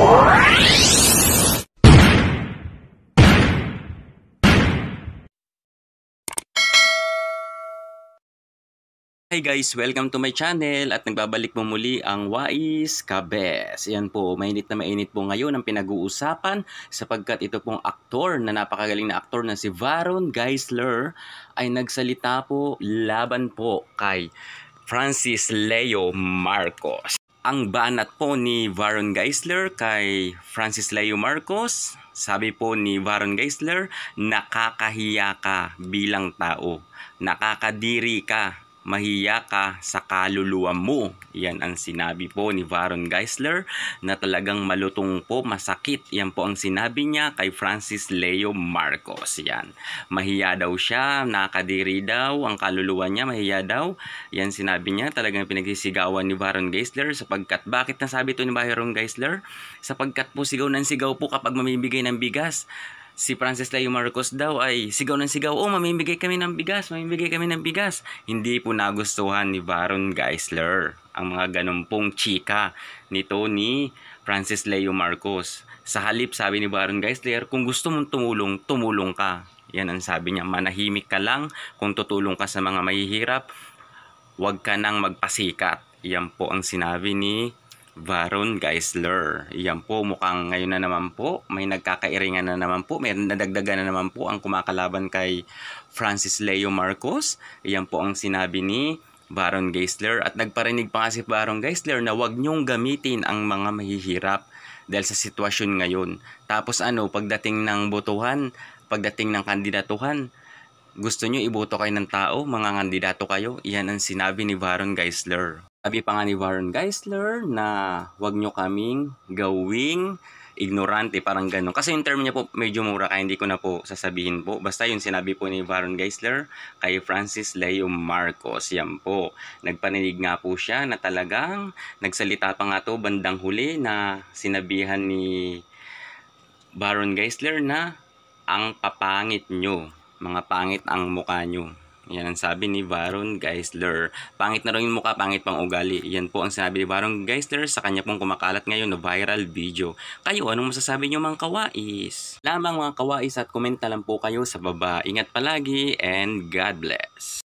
Hi guys, welcome to my channel at nagbabalik po muli ang Wais Kabes. Yan po, mainit na mainit po ngayon ang pinag-uusapan sapagkat ito pong aktor na napakagaling na aktor na si Varon Geisler ay nagsalita po laban po kay Francis Leo Marcos ang banat po ni Varon Geisler kay Francis Leo Marcos, sabi po ni Varon Geisler, nakakahiya ka bilang tao, nakakadiri ka mahiya ka sa kaluluwa mo. Yan ang sinabi po ni Varon Geisler na talagang malutong po, masakit. Yan po ang sinabi niya kay Francis Leo Marcos. Yan. Mahiya daw siya, nakadiri daw, ang kaluluwa niya mahiya daw. Yan sinabi niya, talagang pinagsisigawan ni Varon Geisler sapagkat bakit nasabi to ni Varon Geisler? Sapagkat po sigaw ng sigaw po kapag mamibigay ng bigas si Francis Leo Marcos daw ay sigaw ng sigaw, oh mamimigay kami ng bigas, mamimigay kami ng bigas. Hindi po nagustuhan ni Baron Geisler ang mga ganun pong chika nito ni Francis Leo Marcos. Sa halip, sabi ni Baron Geisler, kung gusto mong tumulong, tumulong ka. Yan ang sabi niya, manahimik ka lang kung tutulong ka sa mga mahihirap, huwag ka nang magpasikat. Yan po ang sinabi ni Varon Geisler. Yan po, mukhang ngayon na naman po, may nagkakairingan na naman po, may nadagdagan na naman po ang kumakalaban kay Francis Leo Marcos. Yan po ang sinabi ni Baron Geisler at nagparinig pa nga si Baron Geisler na wag niyong gamitin ang mga mahihirap dahil sa sitwasyon ngayon. Tapos ano, pagdating ng botohan, pagdating ng kandidatuhan, gusto niyo iboto kayo ng tao, mga kandidato kayo, iyan ang sinabi ni Baron Geisler. Sabi pa nga ni Warren Geisler na wag nyo kaming gawing ignorante, parang ganun. Kasi yung term niya po medyo mura kaya hindi ko na po sasabihin po. Basta yung sinabi po ni Warren Geisler kay Francis Leo Marcos, yan po. Nagpaninig nga po siya na talagang nagsalita pa nga to bandang huli na sinabihan ni Baron Geisler na ang papangit nyo, mga pangit ang mukha nyo. Yan ang sabi ni Baron Geisler. Pangit na raw yung mukha, pangit pang ugali. Yan po ang sabi ni Baron Geisler sa kanya pong kumakalat ngayon na viral video. Kayo, anong masasabi niyo mga kawais? Lamang mga kawais at komenta lang po kayo sa baba. Ingat palagi and God bless.